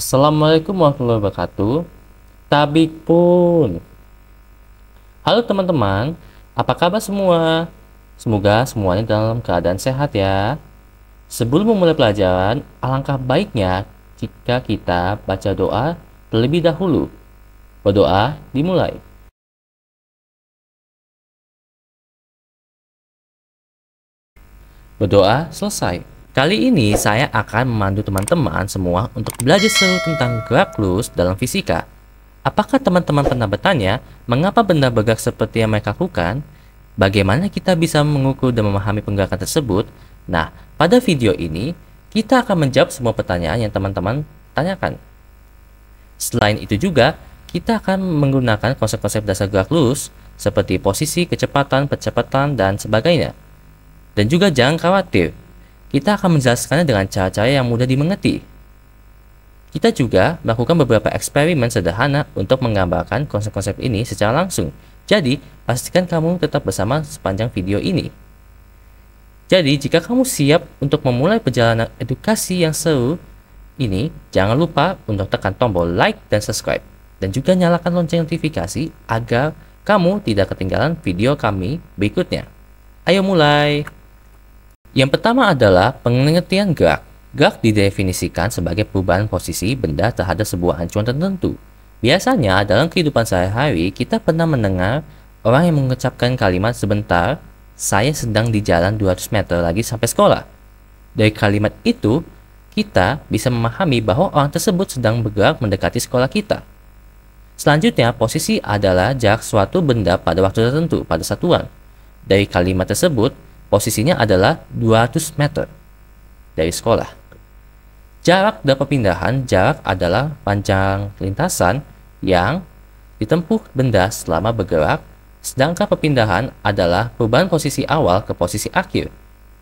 Assalamualaikum warahmatullahi wabarakatuh. Tabik pun. Halo teman-teman, apa kabar semua? Semoga semuanya dalam keadaan sehat ya. Sebelum memulai pelajaran, alangkah baiknya jika kita baca doa terlebih dahulu. Berdoa dimulai. Berdoa selesai. Kali ini saya akan memandu teman-teman semua untuk belajar seru tentang gerak lurus dalam fisika. Apakah teman-teman pernah bertanya mengapa benda bergerak seperti yang mereka lakukan? Bagaimana kita bisa mengukur dan memahami penggerakan tersebut? Nah, pada video ini kita akan menjawab semua pertanyaan yang teman-teman tanyakan. Selain itu juga, kita akan menggunakan konsep-konsep dasar gerak lurus seperti posisi, kecepatan, percepatan, dan sebagainya. Dan juga jangan khawatir, kita akan menjelaskannya dengan cara-cara yang mudah dimengerti. Kita juga melakukan beberapa eksperimen sederhana untuk menggambarkan konsep-konsep ini secara langsung. Jadi, pastikan kamu tetap bersama sepanjang video ini. Jadi, jika kamu siap untuk memulai perjalanan edukasi yang seru ini, jangan lupa untuk tekan tombol like dan subscribe. Dan juga nyalakan lonceng notifikasi agar kamu tidak ketinggalan video kami berikutnya. Ayo mulai! Yang pertama adalah pengertian gerak. Gerak didefinisikan sebagai perubahan posisi benda terhadap sebuah acuan tertentu. Biasanya dalam kehidupan sehari-hari kita pernah mendengar orang yang mengucapkan kalimat sebentar, saya sedang di jalan 200 meter lagi sampai sekolah. Dari kalimat itu, kita bisa memahami bahwa orang tersebut sedang bergerak mendekati sekolah kita. Selanjutnya, posisi adalah jarak suatu benda pada waktu tertentu pada satuan. Dari kalimat tersebut, Posisinya adalah 200 meter dari sekolah. Jarak dan perpindahan jarak adalah panjang lintasan yang ditempuh benda selama bergerak, sedangkan perpindahan adalah perubahan posisi awal ke posisi akhir.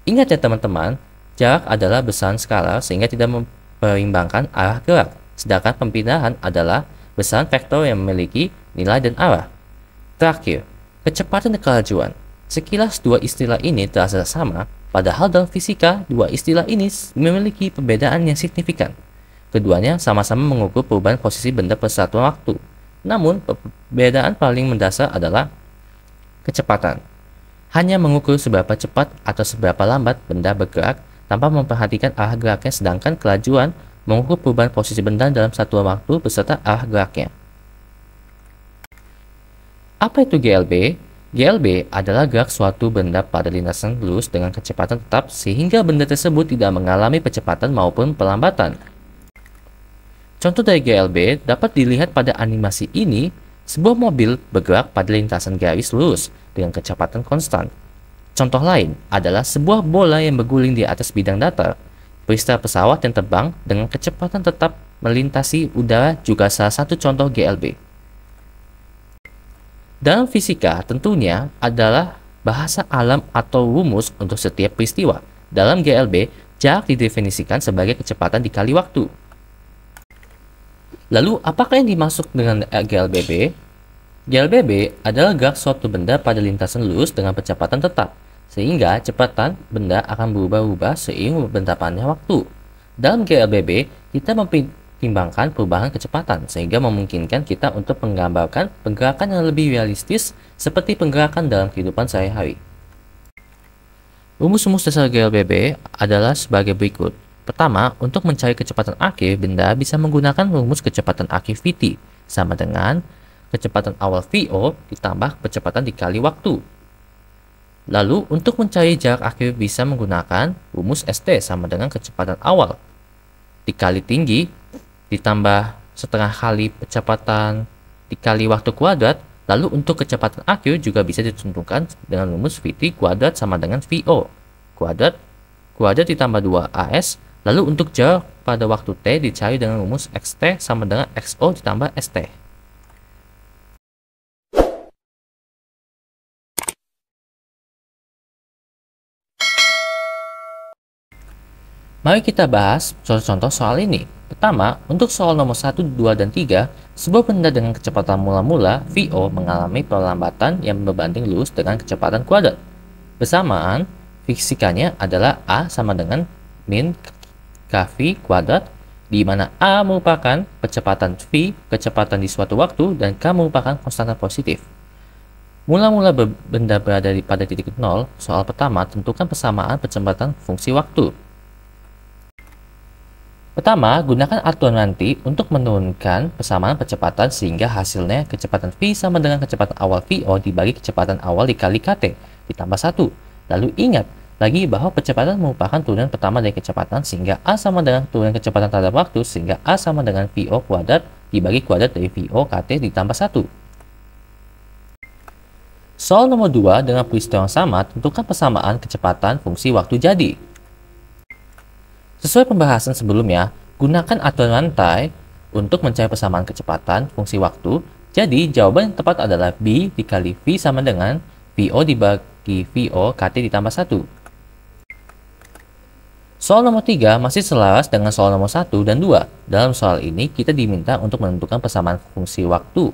Ingat ya teman-teman, jarak adalah besaran skala sehingga tidak memperimbangkan arah gerak, sedangkan perpindahan adalah besaran vektor yang memiliki nilai dan arah. Terakhir, kecepatan dan kelajuan. Sekilas dua istilah ini terasa sama, padahal dalam fisika, dua istilah ini memiliki perbedaan yang signifikan. Keduanya sama-sama mengukur perubahan posisi benda persatuan waktu. Namun, perbedaan paling mendasar adalah kecepatan. Hanya mengukur seberapa cepat atau seberapa lambat benda bergerak tanpa memperhatikan arah geraknya sedangkan kelajuan mengukur perubahan posisi benda dalam satuan waktu beserta arah geraknya. Apa itu GLB? GLB adalah gerak suatu benda pada lintasan lurus dengan kecepatan tetap sehingga benda tersebut tidak mengalami percepatan maupun perlambatan. Contoh dari GLB dapat dilihat pada animasi ini, sebuah mobil bergerak pada lintasan garis lurus dengan kecepatan konstan. Contoh lain adalah sebuah bola yang berguling di atas bidang datar. Peristiwa pesawat yang terbang dengan kecepatan tetap melintasi udara juga salah satu contoh GLB. Dalam fisika tentunya adalah bahasa alam atau rumus untuk setiap peristiwa. Dalam GLB, jarak didefinisikan sebagai kecepatan dikali waktu. Lalu, apakah yang dimaksud dengan eh, GLBB? GLBB adalah gerak suatu benda pada lintasan lurus dengan kecepatan tetap, sehingga kecepatan benda akan berubah-ubah seiring bentapannya waktu. Dalam GLBB, kita timbangkan perubahan kecepatan sehingga memungkinkan kita untuk menggambarkan pergerakan yang lebih realistis seperti pergerakan dalam kehidupan sehari-hari. Rumus-rumus dasar GLBB adalah sebagai berikut. Pertama, untuk mencari kecepatan akhir, benda bisa menggunakan rumus kecepatan akhir Vt sama dengan kecepatan awal VO ditambah kecepatan dikali waktu. Lalu, untuk mencari jarak akhir bisa menggunakan rumus ST sama dengan kecepatan awal dikali tinggi ditambah setengah kali kecepatan dikali waktu kuadrat, lalu untuk kecepatan AQ juga bisa ditentukan dengan rumus VT kuadrat sama dengan VO kuadrat, kuadrat ditambah 2 AS, lalu untuk jarak pada waktu T dicari dengan rumus XT sama dengan XO ditambah ST. Mari kita bahas contoh-contoh soal ini. Pertama, untuk soal nomor 1, 2, dan 3, sebuah benda dengan kecepatan mula-mula, VO, mengalami perlambatan yang berbanding lurus dengan kecepatan kuadrat. Bersamaan, fisikanya adalah A sama dengan min kv kuadrat, di mana A merupakan kecepatan V, kecepatan di suatu waktu, dan K merupakan konstanta positif. Mula-mula benda berada pada titik 0, soal pertama tentukan persamaan percepatan fungsi waktu. Pertama, gunakan aturan nanti untuk menurunkan persamaan percepatan sehingga hasilnya kecepatan V sama dengan kecepatan awal VO dibagi kecepatan awal dikali KT, ditambah 1. Lalu ingat, lagi bahwa percepatan merupakan turunan pertama dari kecepatan sehingga A sama dengan turunan kecepatan terhadap waktu sehingga A sama dengan VO kuadrat dibagi kuadrat dari VO KT ditambah 1. Soal nomor 2 dengan peristiwa yang sama tentukan persamaan kecepatan fungsi waktu jadi. Sesuai pembahasan sebelumnya, gunakan aturan rantai untuk mencari persamaan kecepatan fungsi waktu. Jadi, jawaban yang tepat adalah B dikali V sama dengan VO dibagi VO KT ditambah 1. Soal nomor 3 masih selaras dengan soal nomor 1 dan 2. Dalam soal ini, kita diminta untuk menentukan persamaan fungsi waktu.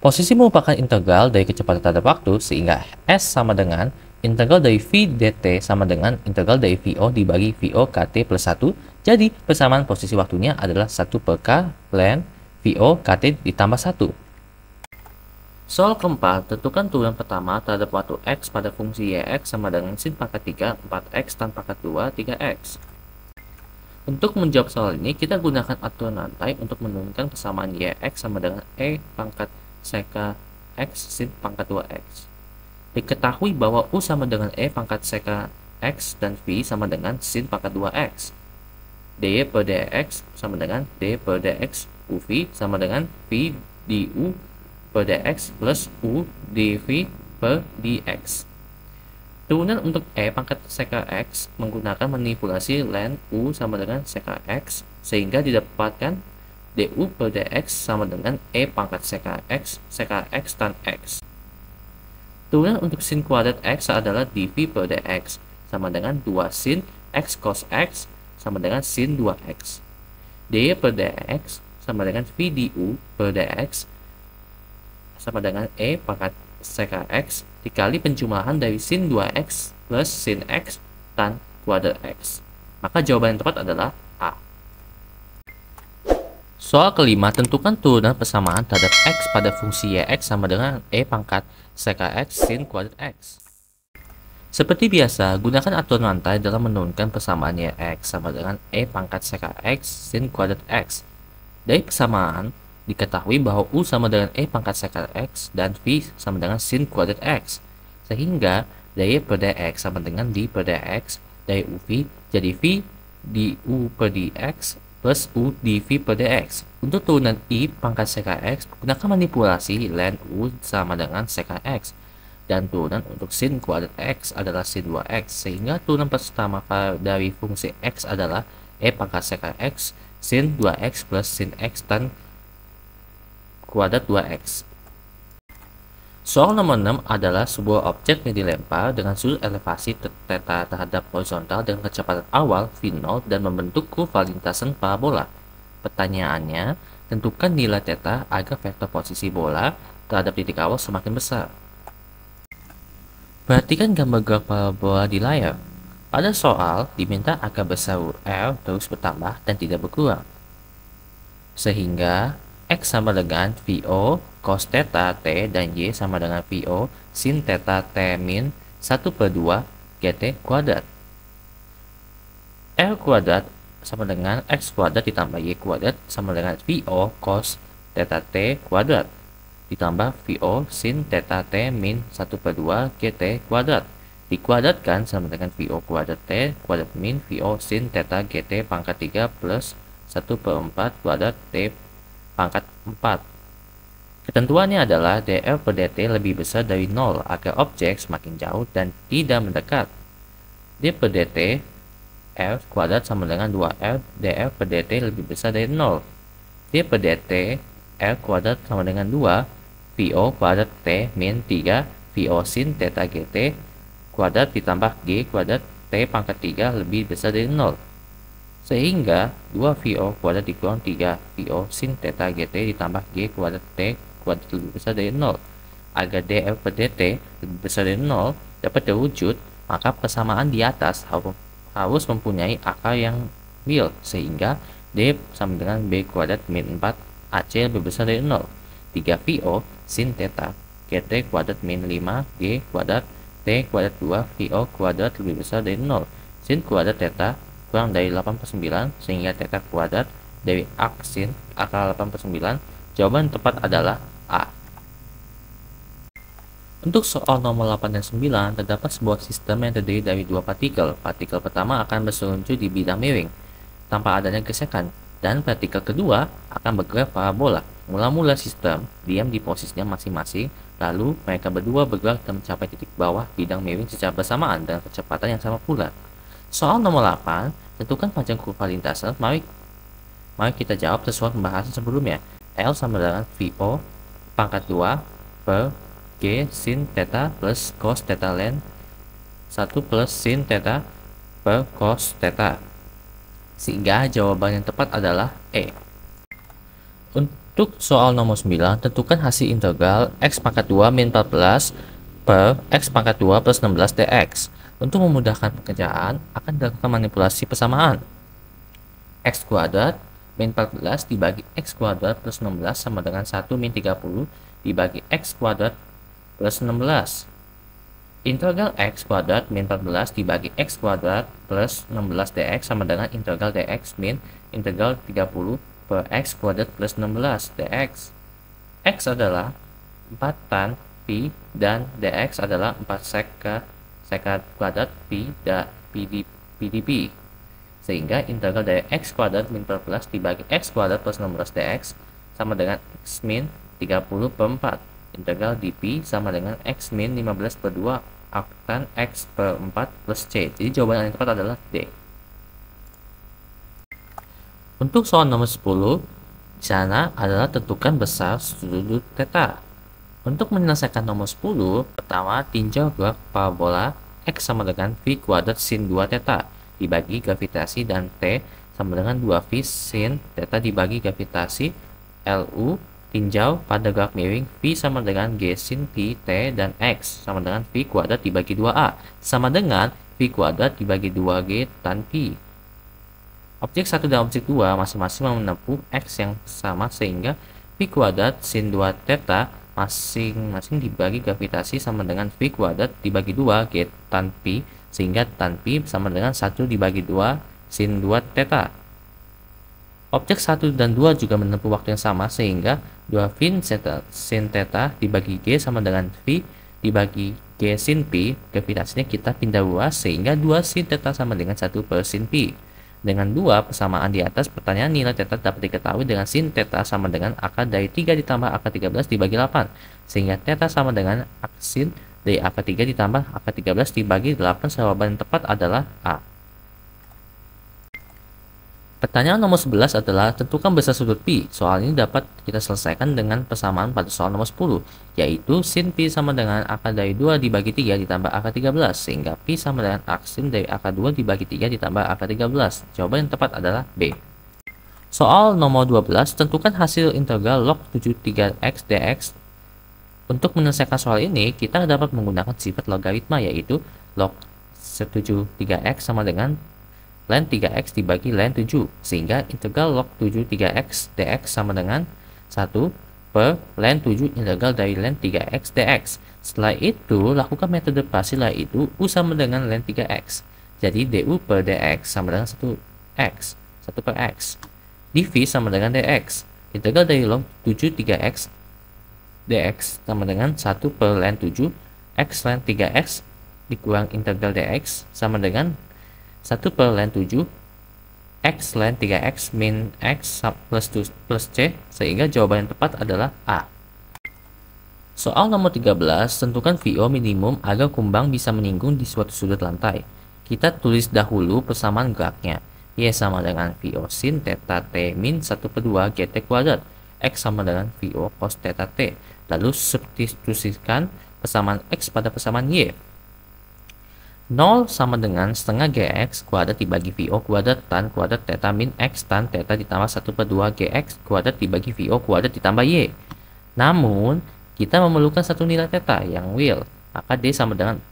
Posisi merupakan integral dari kecepatan terhadap waktu, sehingga S sama dengan Integral dari V dt sama dengan integral dari VO dibagi VO KT plus 1. Jadi persamaan posisi waktunya adalah 1 per K plan VO KT ditambah 1. Soal keempat, tentukan turunan pertama terhadap waktu X pada fungsi YX sama dengan sin pangkat 3, 4X tanpa pangkat 2, 3X. Untuk menjawab soal ini, kita gunakan aturan rantai untuk menurunkan persamaan YX sama dengan E pangkat seka X sin pangkat 2X diketahui bahwa U sama dengan E pangkat seka X dan V sama dengan sin pangkat 2X. D per DX sama dengan D per DX UV sama dengan V DU per DX plus U DV per DX. Turunan untuk E pangkat seka X menggunakan manipulasi len U sama dengan seka X sehingga didapatkan DU per DX sama dengan E pangkat seka X seka X tan X. Turunan untuk sin kuadrat x adalah dv per dx sama dengan 2 sin x cos x sama dengan sin 2x. d per dx sama dengan v du per dx sama dengan e pangkat ckx dikali penjumlahan dari sin 2x plus sin x tan kuadrat x. Maka jawaban yang tepat adalah A. Soal kelima, tentukan turunan persamaan terhadap X pada fungsi YX sama dengan E pangkat seka X sin kuadrat X. Seperti biasa, gunakan aturan rantai dalam menurunkan persamaan YX sama dengan E pangkat seka X sin kuadrat X. Dari persamaan, diketahui bahwa U sama dengan E pangkat seka X dan V sama dengan sin kuadrat X. Sehingga, daya e per dx sama dengan D per dx dari UV jadi V di U per dx plus U dV per dx. Untuk turunan I pangkat x, gunakan manipulasi ln U sama dengan x. Dan turunan untuk sin kuadrat x adalah sin 2x, sehingga turunan pertama dari fungsi x adalah E pangkat x, sin 2x plus sin x dan kuadrat 2x. Soal nomor 6 adalah sebuah objek yang dilempar dengan sudut elevasi teta terhadap horizontal dengan kecepatan awal V0 dan membentuk kurva lintasan parabola. Pertanyaannya, tentukan nilai theta agar vektor posisi bola terhadap titik awal semakin besar. Perhatikan gambar graf parabola di layar. Pada soal, diminta agar besar R terus bertambah dan tidak berkurang. Sehingga X sama dengan VO cos theta T dan Y sama dengan VO sin theta T min 1 per 2 GT kuadrat. L kuadrat sama dengan X kuadrat ditambah Y kuadrat sama dengan VO cos theta T kuadrat ditambah VO sin theta T min 1 per 2 GT kuadrat dikuadratkan sama dengan VO kuadrat T kuadrat min VO sin theta GT pangkat 3 plus 1 per 4 kuadrat T pangkat 4 Ketentuannya adalah dl per dt lebih besar dari 0 agar objek semakin jauh dan tidak mendekat. d per dt f kuadrat sama dengan 2 l DL per dt lebih besar dari 0. d per dt L kuadrat sama dengan 2 vo kuadrat t min 3 vo sin theta gt kuadrat ditambah g kuadrat t pangkat 3 lebih besar dari 0 sehingga 2 VO kuadrat dikurang 3 VO sin theta GT ditambah G kuadrat T kuadrat lebih besar dari 0. Agar dl per eh, dt lebih besar dari 0 dapat terwujud, maka persamaan di atas harus mempunyai akar yang real, sehingga d sama dengan b kuadrat min 4 ac lebih besar dari 0. 3 po sin theta GT kuadrat min 5 G kuadrat T kuadrat 2 VO kuadrat lebih besar dari 0 sin kuadrat theta kurang dari 8 per 9 sehingga theta kuadrat dari aksin akar 8 per 9 Jawaban tepat adalah A. Untuk soal nomor 8 dan 9, terdapat sebuah sistem yang terdiri dari dua partikel. Partikel pertama akan berseluncur di bidang miring, tanpa adanya gesekan, dan partikel kedua akan bergerak parabola. Mula-mula sistem diam di posisinya masing-masing, lalu mereka berdua bergerak dan mencapai titik bawah bidang miring secara bersamaan dengan kecepatan yang sama pula. Soal nomor 8, tentukan panjang kurva lintasan, mari, mari kita jawab sesuai pembahasan sebelumnya. L sama dengan VO pangkat 2 per G sin theta plus cos theta len 1 plus sin theta per cos theta. Sehingga jawaban yang tepat adalah E. Untuk soal nomor 9, tentukan hasil integral x pangkat 2 min 14 per x pangkat 2 plus 16 dx. Untuk memudahkan pekerjaan, akan dilakukan manipulasi persamaan. x kuadrat Min 14 dibagi X kuadrat plus 16 sama dengan 1 min 30 dibagi X kuadrat plus 16. Integral X kuadrat min 14 dibagi X kuadrat plus 16 dx sama dengan integral dx min integral 30 per X kuadrat plus 16 dx. X adalah 4 tan pi dan dx adalah 4 sek ke sekat kuadrat pi da, pi, di, pi, di, pi. Sehingga integral dari x kuadrat min 14 dibagi x kuadrat plus 16 dx sama dengan x min 30 per 4. Integral dp sama dengan x min 15 per 2 akan x per 4 plus c. Jadi jawaban yang tepat adalah D. Untuk soal nomor 10, di sana adalah tentukan besar sudut teta Untuk menyelesaikan nomor 10, pertama tinjau graf parabola x sama dengan v kuadrat sin 2 teta dibagi gravitasi dan T sama dengan 2V sin theta dibagi gravitasi LU tinjau pada graf miring V sama dengan G sin T T dan X sama dengan V kuadrat dibagi 2A sama dengan V kuadrat dibagi 2G tan P. Objek 1 dan objek 2 masing-masing menempuh X yang sama sehingga V kuadrat sin 2 theta masing-masing dibagi gravitasi sama dengan V kuadrat dibagi 2 G tan P sehingga tan pi sama dengan 1 dibagi 2 sin 2 theta. Objek 1 dan 2 juga menempuh waktu yang sama sehingga 2 fin theta, sin theta dibagi g sama dengan v dibagi g sin pi. Gravitasinya kita pindah luas, sehingga 2 sin theta sama dengan 1 per sin pi. Dengan dua persamaan di atas, pertanyaan nilai theta dapat diketahui dengan sin theta sama dengan akar dari 3 ditambah akar 13 dibagi 8, sehingga theta sama dengan aksin D AK3 ditambah AK13 dibagi 8 jawaban yang tepat adalah A. Pertanyaan nomor 11 adalah tentukan besar sudut pi. Soal ini dapat kita selesaikan dengan persamaan pada soal nomor 10, yaitu sin pi sama dengan AK dari 2 dibagi 3 ditambah AK13, sehingga pi sama dengan aksin dari AK2 dibagi 3 ditambah AK13. Jawaban yang tepat adalah B. Soal nomor 12, tentukan hasil integral log 73x dx untuk menyelesaikan soal ini, kita dapat menggunakan sifat logaritma yaitu log 73x sama dengan ln 3x dibagi ln 7 sehingga integral log 73x dx sama dengan 1 per ln 7 integral dari ln 3x dx. Setelah itu, lakukan metode pasti itu u sama dengan ln 3x. Jadi du per dx sama dengan 1x, 1 per x. dv sama dengan dx. Integral dari log 73x dx sama dengan 1 per ln 7 x ln 3x dikurang integral dx sama dengan 1 per ln 7 x ln 3x min x plus 2 plus c sehingga jawaban yang tepat adalah A. Soal nomor 13, tentukan VO minimum agar kumbang bisa menyinggung di suatu sudut lantai. Kita tulis dahulu persamaan geraknya. Y sama dengan VO sin theta t min 1 per 2 GT kuadrat. X sama dengan VO cos theta t. Lalu substitusikan persamaan X pada persamaan Y. 0 sama dengan setengah GX kuadrat dibagi VO kuadrat tan kuadrat theta min X tan theta ditambah 1 per 2 GX kuadrat dibagi VO kuadrat ditambah Y. Namun, kita memerlukan satu nilai theta yang will, maka D sama dengan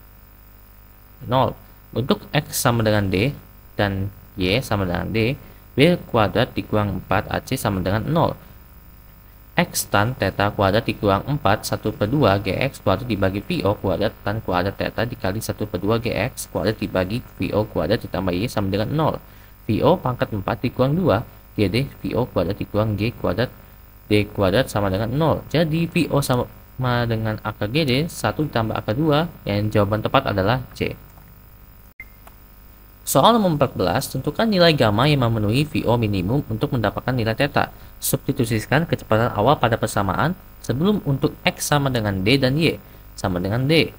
0. Untuk X sama dengan D dan Y sama dengan D, W kuadrat dikurang 4 AC sama dengan 0. X tan theta kuadrat dikurang 4 1 per 2 GX kuadrat dibagi VO kuadrat tan kuadrat theta dikali 1 per 2 GX kuadrat dibagi VO kuadrat ditambah Y sama dengan 0. VO pangkat 4 dikurang 2 GD VO kuadrat dikurang G kuadrat D kuadrat sama dengan 0. Jadi VO sama dengan akar GD 1 ditambah akar 2 yang jawaban tepat adalah C. Soal nomor 14, tentukan nilai gamma yang memenuhi VO minimum untuk mendapatkan nilai theta. Substitusikan kecepatan awal pada persamaan sebelum untuk X sama dengan D dan Y sama dengan D.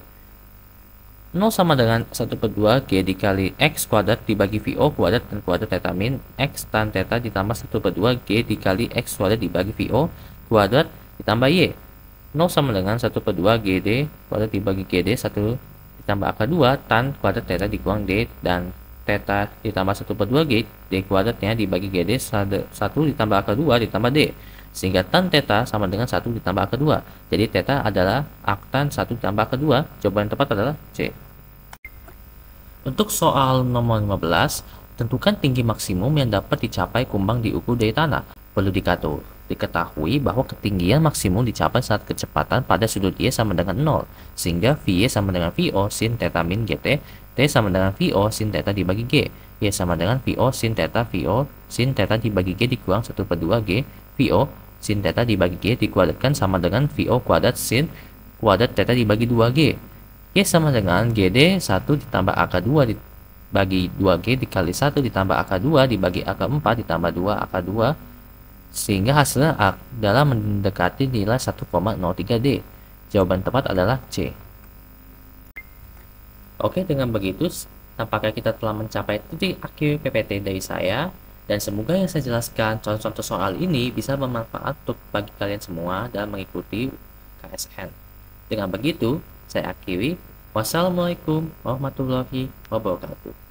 0 sama dengan 1 per 2 G dikali X kuadrat dibagi VO kuadrat dan kuadrat theta min X tan theta ditambah 1 per 2 G dikali X kuadrat dibagi VO kuadrat ditambah Y. 0 sama dengan 1 per 2 GD kuadrat dibagi GD 1 ditambah akar 2 tan kuadrat theta dikurang D dan teta ditambah 1 per 2 G, D kuadratnya dibagi GD 1 ditambah akar 2 ditambah D. Sehingga tan teta sama dengan 1 ditambah akar 2. Jadi teta adalah aktan 1 ditambah akar 2. Jawaban yang tepat adalah C. Untuk soal nomor 15, tentukan tinggi maksimum yang dapat dicapai kumbang diukur dari tanah. Perlu dikatur. Diketahui bahwa ketinggian maksimum dicapai saat kecepatan pada sudut Y sama dengan 0, sehingga VY sama dengan VO sin teta min GT T sama dengan VO sin theta dibagi G. Y sama dengan VO sin theta VO sin theta dibagi G dikurang 1 per 2 G. VO sin theta dibagi G dikuadratkan sama dengan VO kuadrat sin kuadrat theta dibagi 2 G. Y sama dengan GD 1 ditambah AK2 dibagi 2G dikali 1 ditambah AK2 dibagi AK4 ditambah 2 AK2 sehingga hasilnya adalah mendekati nilai 1,03D. Jawaban tepat adalah C. Oke, dengan begitu tampaknya kita telah mencapai titik akhir PPT dari saya dan semoga yang saya jelaskan contoh-contoh soal ini bisa bermanfaat untuk bagi kalian semua dalam mengikuti KSN. Dengan begitu, saya akhiri. Wassalamualaikum warahmatullahi wabarakatuh.